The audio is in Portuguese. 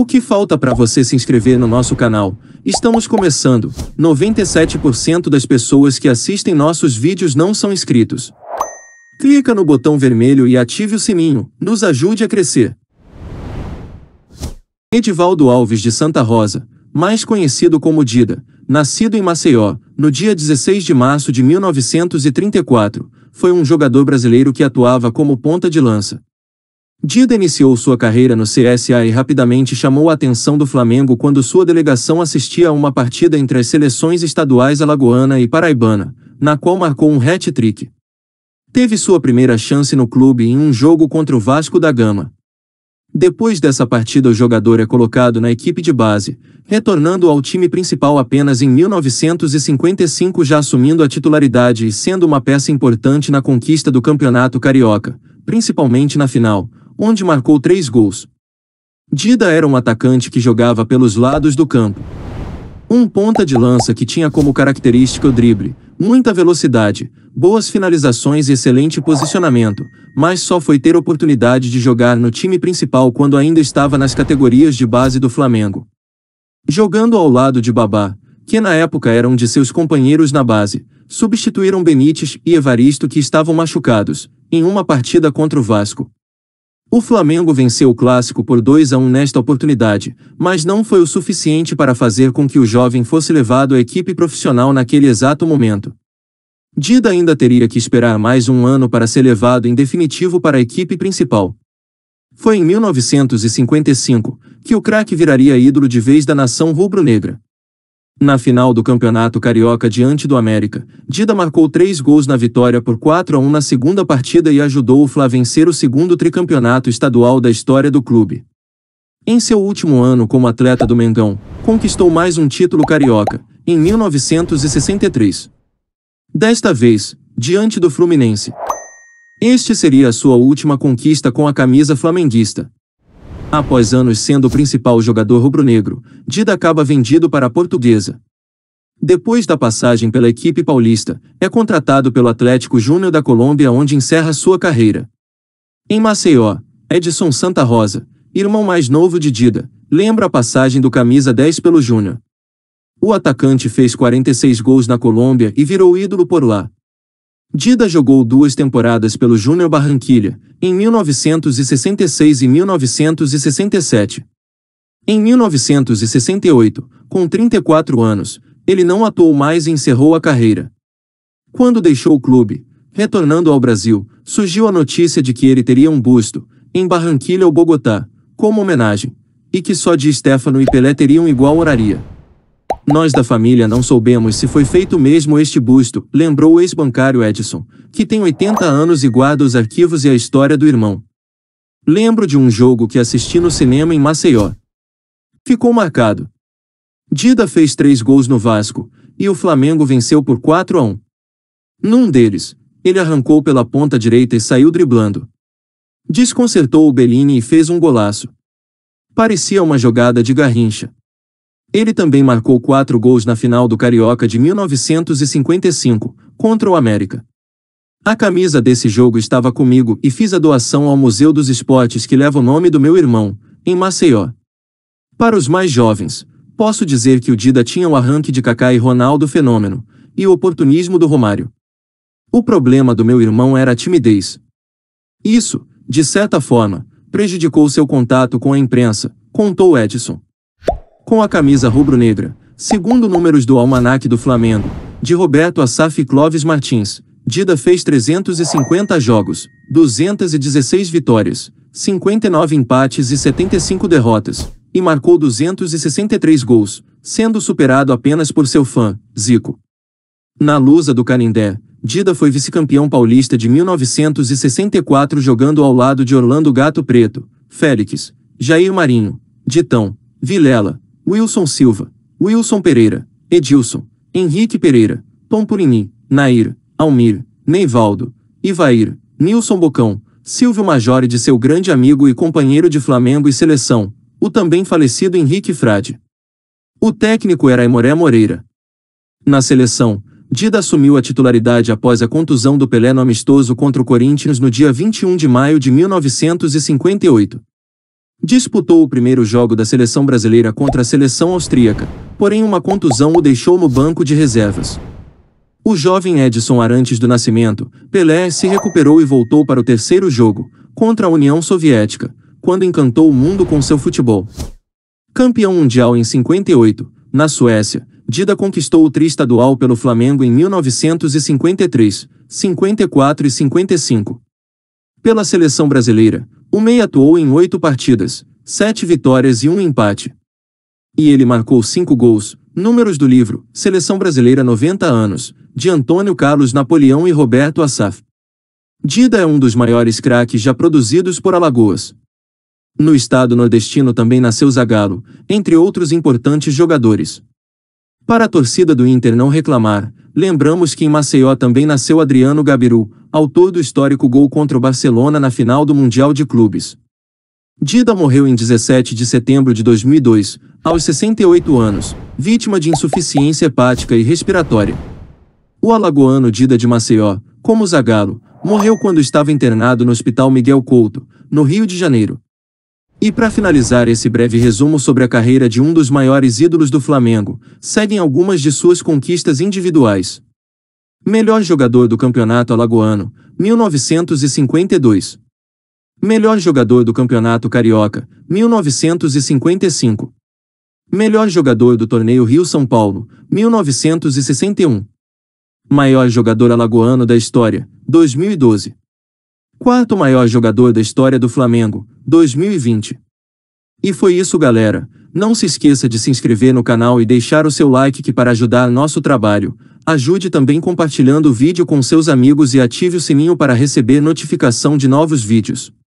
O que falta para você se inscrever no nosso canal? Estamos começando. 97% das pessoas que assistem nossos vídeos não são inscritos. Clica no botão vermelho e ative o sininho. Nos ajude a crescer. Edivaldo Alves de Santa Rosa, mais conhecido como Dida, nascido em Maceió, no dia 16 de março de 1934, foi um jogador brasileiro que atuava como ponta de lança. Dida iniciou sua carreira no CSA e rapidamente chamou a atenção do Flamengo quando sua delegação assistia a uma partida entre as seleções estaduais alagoana e paraibana, na qual marcou um hat-trick. Teve sua primeira chance no clube em um jogo contra o Vasco da Gama. Depois dessa partida, o jogador é colocado na equipe de base, retornando ao time principal apenas em 1955, já assumindo a titularidade e sendo uma peça importante na conquista do Campeonato Carioca, principalmente na final, onde marcou três gols. Dida era um atacante que jogava pelos lados do campo. Um ponta de lança que tinha como característica o drible, muita velocidade, boas finalizações e excelente posicionamento, mas só foi ter oportunidade de jogar no time principal quando ainda estava nas categorias de base do Flamengo. Jogando ao lado de Babá, que na época era um de seus companheiros na base, substituíram Benítez e Evaristo que estavam machucados, em uma partida contra o Vasco. O Flamengo venceu o clássico por 2 a 1 nesta oportunidade, mas não foi o suficiente para fazer com que o jovem fosse levado à equipe profissional naquele exato momento. Dida ainda teria que esperar mais um ano para ser levado em definitivo para a equipe principal. Foi em 1955 que o craque viraria ídolo de vez da nação rubro-negra. Na final do Campeonato Carioca diante do América, Dida marcou três gols na vitória por 4 a 1 na segunda partida e ajudou o Fla a vencer o segundo tricampeonato estadual da história do clube. Em seu último ano como atleta do Mengão, conquistou mais um título carioca, em 1963. Desta vez, diante do Fluminense. Este seria a sua última conquista com a camisa flamenguista. Após anos sendo o principal jogador rubro-negro, Dida acaba vendido para a portuguesa. Depois da passagem pela equipe paulista, é contratado pelo Atlético Júnior da Colômbia onde encerra sua carreira. Em Maceió, Edson Santa Rosa, irmão mais novo de Dida, lembra a passagem do camisa 10 pelo Júnior. O atacante fez 46 gols na Colômbia e virou ídolo por lá. Dida jogou duas temporadas pelo Júnior Barranquilha, em 1966 e 1967. Em 1968, com 34 anos, ele não atuou mais e encerrou a carreira. Quando deixou o clube, retornando ao Brasil, surgiu a notícia de que ele teria um busto, em Barranquilha ou Bogotá, como homenagem, e que só de Stefano e Pelé teriam igual horaria. Nós da família não soubemos se foi feito mesmo este busto, lembrou o ex-bancário Edson, que tem 80 anos e guarda os arquivos e a história do irmão. Lembro de um jogo que assisti no cinema em Maceió. Ficou marcado. Dida fez três gols no Vasco, e o Flamengo venceu por 4 a 1. Num deles, ele arrancou pela ponta direita e saiu driblando. Desconcertou o Bellini e fez um golaço. Parecia uma jogada de garrincha. Ele também marcou quatro gols na final do Carioca de 1955, contra o América. A camisa desse jogo estava comigo e fiz a doação ao Museu dos Esportes que leva o nome do meu irmão, em Maceió. Para os mais jovens, posso dizer que o Dida tinha o arranque de Kaká e Ronaldo fenômeno, e o oportunismo do Romário. O problema do meu irmão era a timidez. Isso, de certa forma, prejudicou seu contato com a imprensa, contou Edson com a camisa rubro-negra, segundo números do Almanac do Flamengo, de Roberto Assaf e Clóvis Martins, Dida fez 350 jogos, 216 vitórias, 59 empates e 75 derrotas, e marcou 263 gols, sendo superado apenas por seu fã, Zico. Na Lusa do Canindé, Dida foi vice-campeão paulista de 1964 jogando ao lado de Orlando Gato Preto, Félix, Jair Marinho, Ditão, Vilela, Wilson Silva, Wilson Pereira, Edilson, Henrique Pereira, Pompurini, Nair, Almir, Neivaldo, Ivair, Nilson Bocão, Silvio Majore de seu grande amigo e companheiro de Flamengo e seleção, o também falecido Henrique Frade. O técnico era Aimoré Moreira. Na seleção, Dida assumiu a titularidade após a contusão do Pelé no amistoso contra o Corinthians no dia 21 de maio de 1958. Disputou o primeiro jogo da seleção brasileira contra a seleção austríaca, porém uma contusão o deixou no banco de reservas. O jovem Edson Arantes do Nascimento, Pelé, se recuperou e voltou para o terceiro jogo, contra a União Soviética, quando encantou o mundo com seu futebol. Campeão mundial em 58, na Suécia, Dida conquistou o estadual pelo Flamengo em 1953, 54 e 55. Pela seleção brasileira, o meia atuou em oito partidas, sete vitórias e um empate. E ele marcou cinco gols, números do livro Seleção Brasileira 90 anos, de Antônio Carlos Napoleão e Roberto Assaf. Dida é um dos maiores craques já produzidos por Alagoas. No estado nordestino também nasceu Zagalo, entre outros importantes jogadores. Para a torcida do Inter não reclamar, lembramos que em Maceió também nasceu Adriano Gabiru, autor do histórico gol contra o Barcelona na final do Mundial de Clubes. Dida morreu em 17 de setembro de 2002, aos 68 anos, vítima de insuficiência hepática e respiratória. O alagoano Dida de Maceió, como Zagalo, morreu quando estava internado no Hospital Miguel Couto, no Rio de Janeiro. E para finalizar esse breve resumo sobre a carreira de um dos maiores ídolos do Flamengo, seguem algumas de suas conquistas individuais. Melhor jogador do Campeonato Alagoano, 1952. Melhor jogador do Campeonato Carioca, 1955. Melhor jogador do Torneio Rio-São Paulo, 1961. Maior jogador alagoano da história, 2012. Quarto maior jogador da história do Flamengo, 2020. E foi isso, galera. Não se esqueça de se inscrever no canal e deixar o seu like que para ajudar nosso trabalho. Ajude também compartilhando o vídeo com seus amigos e ative o sininho para receber notificação de novos vídeos.